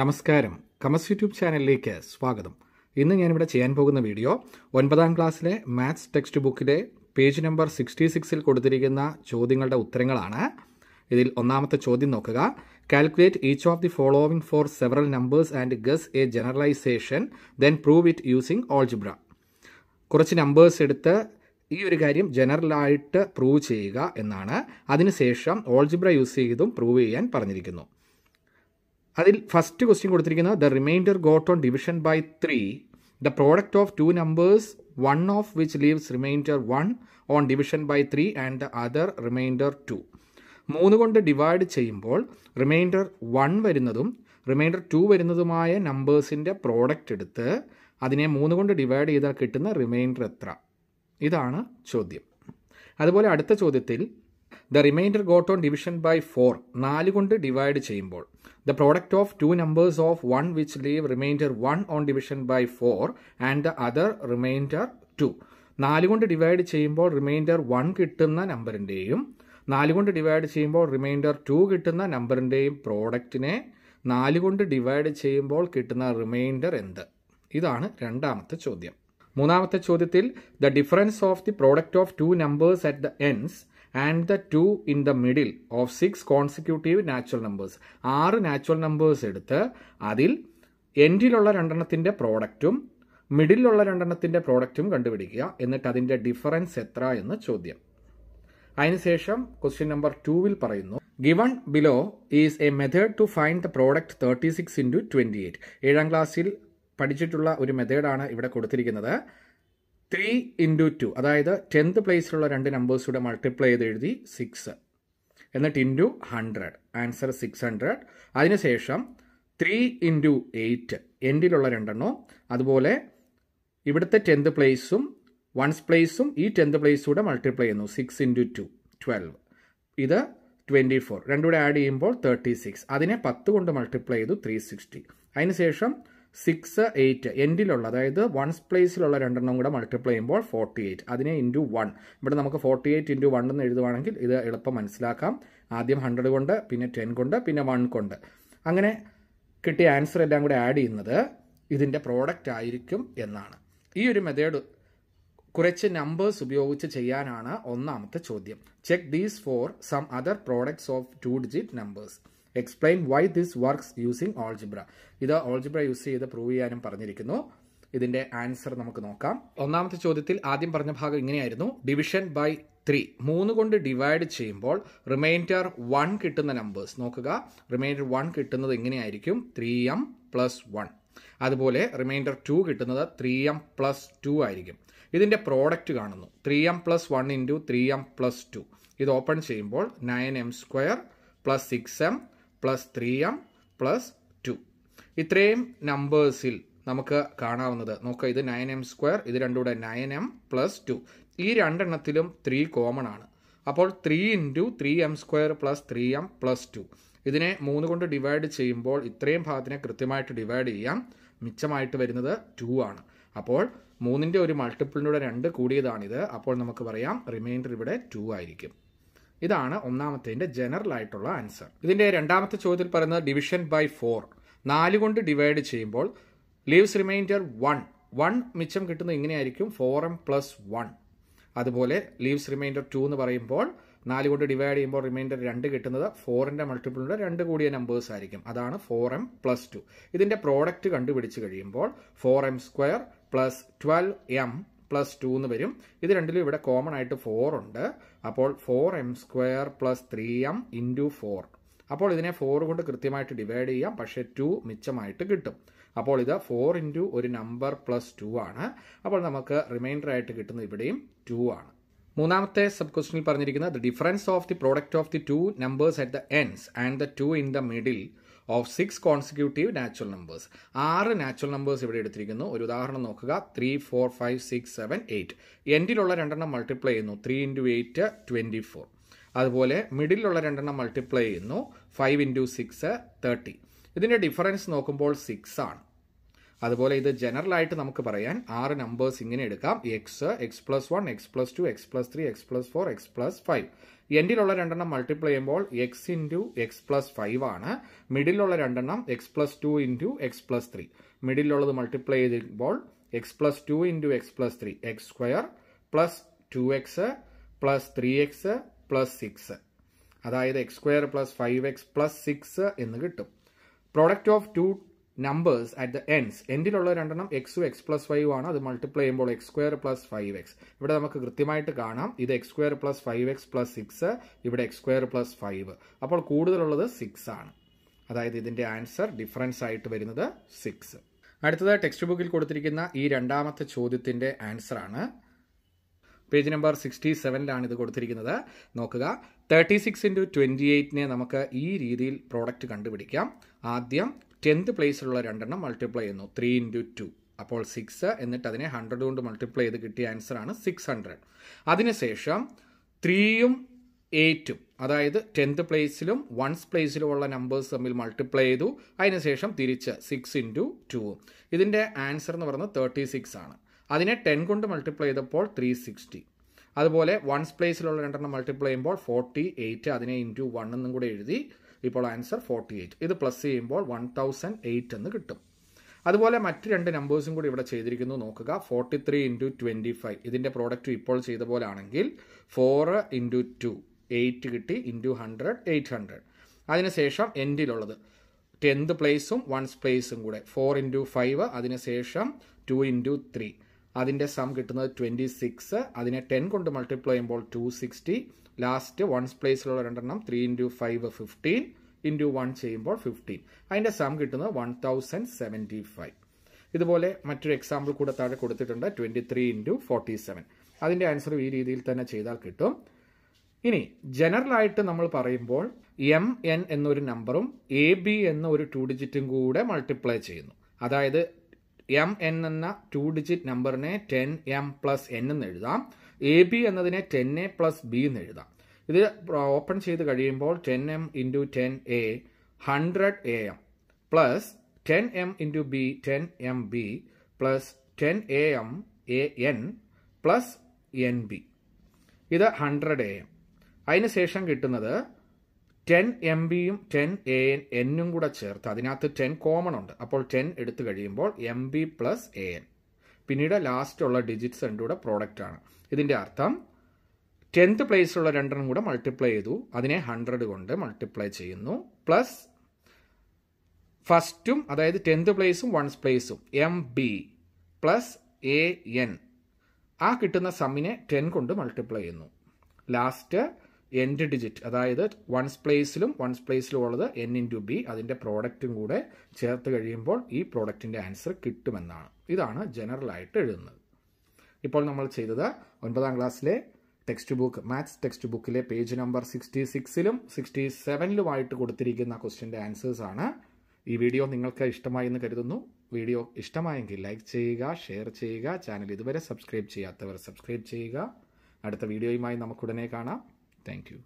നമസ്കാരം കമസ് യൂട്യൂബ് ചാനലിലേക്ക് സ്വാഗതം ഇന്ന് ഞാനിവിടെ ചെയ്യാൻ പോകുന്ന വീഡിയോ ഒൻപതാം ക്ലാസ്സിലെ മാത്സ് ടെക്സ്റ്റ് ബുക്കിലെ പേജ് നമ്പർ സിക്സ്റ്റി സിക്സിൽ കൊടുത്തിരിക്കുന്ന ചോദ്യങ്ങളുടെ ഉത്തരങ്ങളാണ് ഇതിൽ ഒന്നാമത്തെ ചോദ്യം നോക്കുക calculate each of the following for several numbers and guess a generalisation then prove it using algebra കുറച്ച് നമ്പേഴ്സ് എടുത്ത് ഈ ഒരു കാര്യം ജനറലായിട്ട് പ്രൂവ് ചെയ്യുക എന്നാണ് അതിനുശേഷം ഓൾജിബ്ര യൂസ് ചെയ്തും പ്രൂവ് ചെയ്യാൻ പറഞ്ഞിരിക്കുന്നു അതിൽ ഫസ്റ്റ് ക്വസ്റ്റ്യൻ കൊടുത്തിരിക്കുന്നത് the remainder got on division by three the product of two numbers one of which leaves remainder one on division by three and the other remainder two മൂന്ന് കൊണ്ട് divide ചെയ്യുമ്പോൾ remainder one വരുന്നതും remainder two വരുന്നതുമായ നമ്പേഴ്സിൻ്റെ product എടുത്ത് അതിനെ മൂന്ന് കൊണ്ട് ഡിവൈഡ് ചെയ്താൽ കിട്ടുന്ന റിമൈൻഡർ എത്ര ഇതാണ് ചോദ്യം അതുപോലെ അടുത്ത ചോദ്യത്തിൽ the remainder got on division by four നാല് കൊണ്ട് ഡിവൈഡ് ചെയ്യുമ്പോൾ the product of two numbers of one which leave remainder one on division by four and the other remainder two നാല് കൊണ്ട് ഡിവൈഡ് ചെയ്യുമ്പോൾ റിമൈൻഡർ വൺ കിട്ടുന്ന നമ്പറിൻ്റെയും നാല് കൊണ്ട് divide ചെയ്യുമ്പോൾ റിമൈൻഡർ ടു കിട്ടുന്ന നമ്പറിൻ്റെയും പ്രോഡക്റ്റിനെ നാല് കൊണ്ട് ഡിവൈഡ് ചെയ്യുമ്പോൾ കിട്ടുന്ന റിമൈൻഡർ എന്ത് ഇതാണ് രണ്ടാമത്തെ ചോദ്യം മൂന്നാമത്തെ ചോദ്യത്തിൽ the difference of the product of two numbers at the ends and the two in the middle of six consecutive natural numbers ആറ് നാച്ചുറൽ നമ്പേഴ്സ് എടുത്ത് അതിൽ എൻഡിലുള്ള രണ്ടെണ്ണത്തിൻ്റെ പ്രോഡക്റ്റും മിഡിലുള്ള രണ്ടെണ്ണത്തിൻ്റെ പ്രോഡക്റ്റും കണ്ടുപിടിക്കുക എന്നിട്ട് അതിൻ്റെ ഡിഫറൻസ് എത്ര എന്ന് ചോദ്യം അതിനുശേഷം ക്വസ്റ്റ്യൻ നമ്പർ ടുവിൽ പറയുന്നു given below is a method to find the product thirty six into twenty eight ഏഴാം ക്ലാസ്സിൽ പഠിച്ചിട്ടുള്ള ഒരു മെത്തേഡാണ് ഇവിടെ കൊടുത്തിരിക്കുന്നത് ത്രീ ഇൻറ്റു ടു അതായത് ടെൻത്ത് പ്ലേസിലുള്ള രണ്ട് നമ്പേഴ്സ് കൂടെ മൾട്ടിപ്ലൈ ചെയ്ത് എഴുതി സിക്സ് എന്നിട്ട് into hundred answer six hundred അതിനുശേഷം ത്രീ ഇൻറ്റു എയ്റ്റ് എൻഡിലുള്ള രണ്ടെണ്ണോ അതുപോലെ ഇവിടുത്തെ ടെൻത്ത് പ്ലേസും വൺസ് പ്ലേസും ഈ ടെൻത്ത് പ്ലേസൂടെ മൾട്ടിപ്ലൈ ചെയ്യുന്നു സിക്സ് ഇൻറ്റു ടു ട്വൽവ് ഇത് ട്വൻറ്റി ഫോർ രണ്ടുകൂടെ ആഡ് ചെയ്യുമ്പോൾ തേർട്ടി സിക്സ് അതിനെ പത്ത് കൊണ്ട് മൾട്ടിപ്ലൈ ചെയ്തു ത്രീ സിക്സ്റ്റി അതിനുശേഷം സിക്സ് എയ്റ്റ് എൻഡിലുള്ള അതായത് വൺസ് പ്ലേസിലുള്ള രണ്ടെണ്ണം കൂടെ മൾട്ടിപ്ലൈ ചെയ്യുമ്പോൾ ഫോർട്ടി എയ്റ്റ് അതിനെ ഇൻറ്റു വൺ ഇവിടെ നമുക്ക് ഫോർട്ടി എയ്റ്റ് ഇൻറ്റു വൺ എന്ന് എഴുതുവാണെങ്കിൽ ഇത് എളുപ്പം മനസ്സിലാക്കാം ആദ്യം ഹൺഡ്രഡ് കൊണ്ട് പിന്നെ ടെൻ കൊണ്ട് പിന്നെ വൺ കൊണ്ട് അങ്ങനെ കിട്ടിയ ആൻസർ എല്ലാം കൂടെ ആഡ് ചെയ്യുന്നത് ഇതിൻ്റെ പ്രോഡക്റ്റ് ആയിരിക്കും എന്നാണ് ഈ ഒരു മെത്തേഡ് കുറച്ച് നമ്പേഴ്സ് ഉപയോഗിച്ച് ചെയ്യാനാണ് ഒന്നാമത്തെ ചോദ്യം check these for some other products of two digit numbers explain why this works using algebra ഇത് ഓൾജിബ്ര യൂസ് ചെയ്ത് പ്രൂവ് ചെയ്യാനും പറഞ്ഞിരിക്കുന്നു ഇതിന്റെ ആൻസർ നമുക്ക് നോക്കാം ഒന്നാമത്തെ ചോദ്യത്തിൽ ആദ്യം പറഞ്ഞ ഭാഗം ഇങ്ങനെയായിരുന്നു ഡിവിഷൻ ബൈ ത്രീ മൂന്ന് കൊണ്ട് ഡിവൈഡ് ചെയ്യുമ്പോൾ റിമൈൻഡർ വൺ കിട്ടുന്ന നമ്പേഴ്സ് നോക്കുക റിമൈൻഡർ വൺ കിട്ടുന്നത് എങ്ങനെയായിരിക്കും ത്രീ എം പ്ലസ് വൺ അതുപോലെ റിമൈൻഡർ ടു കിട്ടുന്നത് ത്രീ എം പ്ലസ് ടു ആയിരിക്കും ഇതിന്റെ പ്രോഡക്റ്റ് കാണുന്നു three M plus one into three M plus two ഇത് ഓപ്പൺ ചെയ്യുമ്പോൾ nine M square plus six M plus three M plus two ഇത്രയും നമ്പേഴ്സിൽ നമുക്ക് കാണാവുന്നത് നോക്കുക ഇത് നയൻ എം സ്ക്വയർ ഇത് രണ്ടുകൂടെ നയൻ എം പ്ലസ് ടു ഈ രണ്ടെണ്ണത്തിലും ത്രീ കോമൺ ആണ് അപ്പോൾ three into three M square plus three M plus two ഇതിനെ മൂന്ന് കൊണ്ട് ഡിവൈഡ് ചെയ്യുമ്പോൾ ഇത്രയും ഭാഗത്തിനെ കൃത്യമായിട്ട് ഡിവൈഡ് ചെയ്യാം മിച്ചമായിട്ട് വരുന്നത് ടു ആണ് അപ്പോൾ മൂന്നിൻ്റെ ഒരു മൾട്ടിപ്പിളിൻ്റെ രണ്ട് കൂടിയതാണിത് അപ്പോൾ നമുക്ക് പറയാം റിമൈൻഡർ ഇവിടെ ടു ആയിരിക്കും ഇതാണ് ഒന്നാമത്തേൻ്റെ ജനറൽ ആയിട്ടുള്ള ആൻസർ ഇതിൻ്റെ രണ്ടാമത്തെ ചോദ്യത്തിൽ പറയുന്നത് ഡിവിഷൻ ബൈ ഫോർ നാല് കൊണ്ട് ഡിവൈഡ് ചെയ്യുമ്പോൾ ലീവ്സ് റിമൈൻഡർ വൺ വൺ മിച്ചം കിട്ടുന്നത് ഇങ്ങനെയായിരിക്കും ഫോർ എം പ്ലസ് വൺ അതുപോലെ ലീവ്സ് റിമൈൻഡർ ടു എന്ന് പറയുമ്പോൾ നാല് കൊണ്ട് ഡിവൈഡ് ചെയ്യുമ്പോൾ റിമൈൻഡർ രണ്ട് കിട്ടുന്നത് ഫോറിൻ്റെ മൾട്ടിപ്പിളിൻ്റെ രണ്ട് കൂടിയ നമ്പേഴ്സ് ആയിരിക്കും അതാണ് ഫോർ എം പ്ലസ് ടു ഇതിൻ്റെ പ്രോഡക്റ്റ് കണ്ടുപിടിച്ച് കഴിയുമ്പോൾ four M square plus twelve M plus two എന്ന് വരും ഇത് രണ്ടിലും ഇവിടെ കോമൺ ആയിട്ട് ഫോർ ഉണ്ട് അപ്പോൾ four M square plus three M into four അപ്പോൾ ഇതിനെ ഫോർ കൊണ്ട് കൃത്യമായിട്ട് ഡിവൈഡ് ചെയ്യാം പക്ഷേ ടു മിച്ചമായിട്ട് കിട്ടും അപ്പോൾ ഇത് ഫോർ ഇൻറ്റു ഒരു നമ്പർ പ്ലസ് ടു ആണ് അപ്പോൾ നമുക്ക് റിമൈൻഡർ ആയിട്ട് കിട്ടുന്നത് ഇവിടെയും ടു ആണ് മൂന്നാമത്തെ സബ് ക്വസ്റ്റിനിൽ പറഞ്ഞിരിക്കുന്നത് the difference of the product of the two numbers at the ends and the two in the middle of six consecutive natural numbers ആറ് നാച്ചുറൽ നമ്പേഴ്സ് ഇവിടെ എടുത്തിരിക്കുന്നു ഒരു ഉദാഹരണം നോക്കുക three four five six seven eight എൻഡിലുള്ള രണ്ടെണ്ണം multiply ചെയ്യുന്നു three into eight twenty four അതുപോലെ മിഡിലുള്ള രണ്ടെണ്ണം മൾട്ടിപ്ലൈ ചെയ്യുന്നു ഫൈവ് ഇൻറ്റു സിക്സ് തേർട്ടി ഇതിൻ്റെ ഡിഫറൻസ് നോക്കുമ്പോൾ സിക്സ് ആണ് അതുപോലെ ഇത് ജനറൽ ആയിട്ട് നമുക്ക് പറയാൻ ആറ് നമ്പേഴ്സ് ഇങ്ങനെ എടുക്കാം X X plus one X plus two X plus three X plus four X plus five എൻഡിലുള്ള രണ്ടെണ്ണം മൾട്ടിപ്ലൈ ചെയ്യുമ്പോൾ X into X plus five ആണ് മിഡിലുള്ള രണ്ടെണ്ണം X plus two into X plus three മിഡിലുള്ളത് മൾട്ടിപ്ലൈ ചെയ്യുമ്പോൾ X plus two into X plus three X square plus two X plus three X plus six അതായത് X square plus five X plus six എന്ന് കിട്ടും product of two numbers at the ends എൻഡിലുള്ള രണ്ടെണ്ണം എക്സും X plus five ആണ് അത് multiply ചെയ്യുമ്പോൾ X square plus five X ഇവിടെ നമുക്ക് കൃത്യമായിട്ട് കാണാം ഇത് X square plus five X plus six ഇവിടെ എക്സ് സ്ക്വയർ പ്ലസ് ഫൈവ് അപ്പോൾ കൂടുതലുള്ളത് സിക്സ് ആണ് അതായത് ഇതിൻ്റെ ആൻസർ ഡിഫറൻസ് ആയിട്ട് വരുന്നത് സിക്സ് അടുത്തത് ടെക്സ്റ്റ് ബുക്കിൽ കൊടുത്തിരിക്കുന്ന ഈ രണ്ടാമത്തെ ചോദ്യത്തിൻ്റെ ആൻസറാണ് പേജ് നമ്പർ സിക്സ്റ്റി സെവനിലാണ് ഇത് കൊടുത്തിരിക്കുന്നത് നോക്കുക തേർട്ടി സിക്സ് ഇൻറ്റു ട്വൻറ്റി എയ്റ്റിനെ നമുക്ക് ഈ രീതിയിൽ പ്രോഡക്റ്റ് കണ്ടുപിടിക്കാം ആദ്യം ടെൻത്ത് പ്ലേസിലുള്ള രണ്ടെണ്ണം മൾട്ടിപ്ലൈ ചെയ്യുന്നു ത്രീ ഇൻറ്റു ടു അപ്പോൾ സിക്സ് എന്നിട്ട് അതിനെ ഹൺഡ്രഡ് കൊണ്ട് മൾട്ടിപ്ലൈ ചെയ്ത് കിട്ടിയ ആൻസറാണ് സിക്സ് ഹൺഡ്രഡ് അതിനുശേഷം ത്രീയും എയ്റ്റും അതായത് ടെൻത്ത് പ്ലേസിലും വൺസ് പ്ലേസിലുമുള്ള നമ്പേഴ്സ് തമ്മിൽ മൾട്ടിപ്ലൈ ചെയ്തു അതിനുശേഷം തിരിച്ച് സിക്സ് ഇൻറ്റു ടുവും ഇതിൻ്റെ ആൻസർ എന്ന് പറയുന്നത് തേർട്ടി സിക്സ് ആണ് അതിനെ ടെൻ കൊണ്ട് മൾട്ടിപ്ലൈ ചെയ്തപ്പോൾ ത്രീ സിക്സ്റ്റി അതുപോലെ വൺസ് പ്ലേസിലുള്ള രണ്ടെണ്ണം മൾട്ടിപ്ലൈ ചെയ്യുമ്പോൾ ഫോർട്ടി എയ്റ്റ് അതിനെ ഇൻറ്റു വൺ എന്നും കൂടെ എഴുതി ഇപ്പോൾ ആൻസർ ഫോർട്ടി എയ്റ്റ് ഇത് പ്ലസ് ചെയ്യുമ്പോൾ വൺ തൗസൻഡ് എയ്റ്റ് എന്ന് കിട്ടും അതുപോലെ മറ്റ് രണ്ട് നമ്പേഴ്സും കൂടി ഇവിടെ ചെയ്തിരിക്കുന്നു നോക്കുക forty three into twenty five ഇതിൻ്റെ പ്രോഡക്റ്റ് ഇപ്പോൾ ചെയ്ത പോലെ ആണെങ്കിൽ ഫോർ ഇൻറ്റു ടു എയ്റ്റ് കിട്ടി ഇൻറ്റു ഹൺഡ്രഡ് എയ്റ്റ് ഹൺഡ്രഡ് അതിനുശേഷം എൻഡിലുള്ളത് ടെൻത്ത് പ്ലേസും വൺസ് പ്ലേസും കൂടെ ഫോർ ഇൻറ്റു ഫൈവ് അതിനുശേഷം ടു ഇൻറ്റു ത്രീ അതിൻ്റെ സം കിട്ടുന്നത് ട്വൻറ്റി സിക്സ് അതിനെ ടെൻ കൊണ്ട് മൾട്ടിപ്ലൈ ചെയ്യുമ്പോൾ ടു സിക്സ്റ്റി ലാസ്റ്റ് വൺസ് പ്ലേസിലുള്ള രണ്ടെണ്ണം three into five fifteen into one ചെയ്യുമ്പോൾ ഫിഫ്റ്റീൻ അതിൻ്റെ സം കിട്ടുന്നത് വൺ തൗസൻഡ് സെവൻറ്റി ഫൈവ് ഇതുപോലെ മറ്റൊരു എക്സാമ്പിൾ കൂടെ താഴെ കൊടുത്തിട്ടുണ്ട് twenty three into forty seven അതിൻ്റെ ആൻസറും ഈ രീതിയിൽ തന്നെ ചെയ്താൽ കിട്ടും ഇനി ജനറൽ ആയിട്ട് നമ്മൾ പറയുമ്പോൾ എം എൻ എന്നൊരു നമ്പറും എ ബി എന്ന ഒരു ടു ഡിജിറ്റും കൂടെ മൾട്ടിപ്ലൈ ചെയ്യുന്നു അതായത് എം എൻ എന്ന ടു ഡിജിറ്റ് നമ്പറിനെ ടെൻ എം പ്ലസ് എൻ എന്ന് എഴുതാം എ ബി എന്നതിനെ ടെൻ എ പ്ലസ് ബി എന്ന് എഴുതാം ഇത് ഓപ്പൺ ചെയ്ത് കഴിയുമ്പോൾ ten M into ten A hundred A M plus ten M into B ten M B plus ten A M A N plus N B ഇത് hundred A M അതിനുശേഷം കിട്ടുന്നത് ten M ബിയും ten A N എന്നും കൂടെ ചേർത്ത് അതിനകത്ത് ten common ഉണ്ട് അപ്പോൾ ടെൻ എടുത്തു കഴിയുമ്പോൾ M B plus A N പിന്നീട് ലാസ്റ്റ് ഉള്ള ഡിജിറ്റ്സ് രണ്ടും കൂടെ പ്രോഡക്റ്റ് ആണ് ഇതിൻ്റെ അർത്ഥം ടെൻത്ത് പ്ലേസിലുള്ള രണ്ടെണ്ണം കൂടെ മൾട്ടിപ്ലൈ ചെയ്തു അതിനെ ഹൺഡ്രഡ് കൊണ്ട് മൾട്ടിപ്ലൈ ചെയ്യുന്നു പ്ലസ് ഫസ്റ്റും അതായത് ടെൻത്ത് പ്ലേസും വൺസ് പ്ലേസും M B plus A N ആ കിട്ടുന്ന സമ്മിനെ ടെൻ കൊണ്ട് മൾട്ടിപ്ലൈ ചെയ്യുന്നു ലാസ്റ്റ് എൻഡ് ഡിജിറ്റ് അതായത് വൺസ് പ്ലേസിലും വൺസ് പ്ലേസിലും ഉള്ളത് എൻ ഇൻറ്റു ബി അതിൻ്റെ പ്രോഡക്റ്റും കൂടെ ചേർത്ത് കഴിയുമ്പോൾ ഈ പ്രോഡക്റ്റിൻ്റെ ആൻസർ കിട്ടുമെന്നാണ് ഇതാണ് ജനറലായിട്ട് എഴുതുന്നത് ഇപ്പോൾ നമ്മൾ ചെയ്തത് ഒൻപതാം ക്ലാസ്സിലെ ടെക്സ്റ്റ് ബുക്ക് മാത്സ് ടെക്സ്റ്റ് ബുക്കിലെ പേജ് നമ്പർ സിക്സ്റ്റി സിക്സിലും സിക്സ്റ്റി സെവനിലുമായിട്ട് കൊടുത്തിരിക്കുന്ന ക്വസ്റ്റ്യൻ്റെ ആൻസേഴ്സാണ് ഈ വീഡിയോ നിങ്ങൾക്ക് ഇഷ്ടമായി എന്ന് കരുതുന്നു വീഡിയോ ഇഷ്ടമായെങ്കിൽ ലൈക്ക് ചെയ്യുക ഷെയർ ചെയ്യുക ചാനൽ ഇതുവരെ സബ്സ്ക്രൈബ് ചെയ്യാത്തവർ സബ്സ്ക്രൈബ് ചെയ്യുക അടുത്ത വീഡിയോയുമായി നമുക്കുടനെ കാണാം Thank you.